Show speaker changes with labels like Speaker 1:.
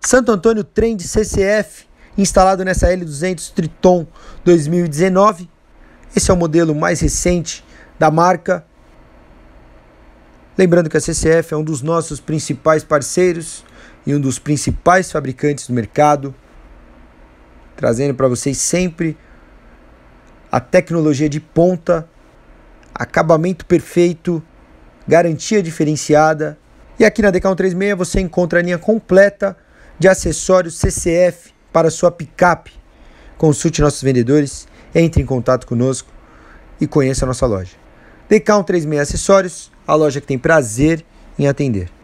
Speaker 1: Santo Antônio Trem de CCF, instalado nessa L200 Triton 2019. Esse é o modelo mais recente da marca. Lembrando que a CCF é um dos nossos principais parceiros e um dos principais fabricantes do mercado, trazendo para vocês sempre a tecnologia de ponta, acabamento perfeito, garantia diferenciada. E aqui na decal 36 você encontra a linha completa de acessórios CCF para sua picape. Consulte nossos vendedores, entre em contato conosco e conheça a nossa loja. The Count 36 Acessórios, a loja que tem prazer em atender.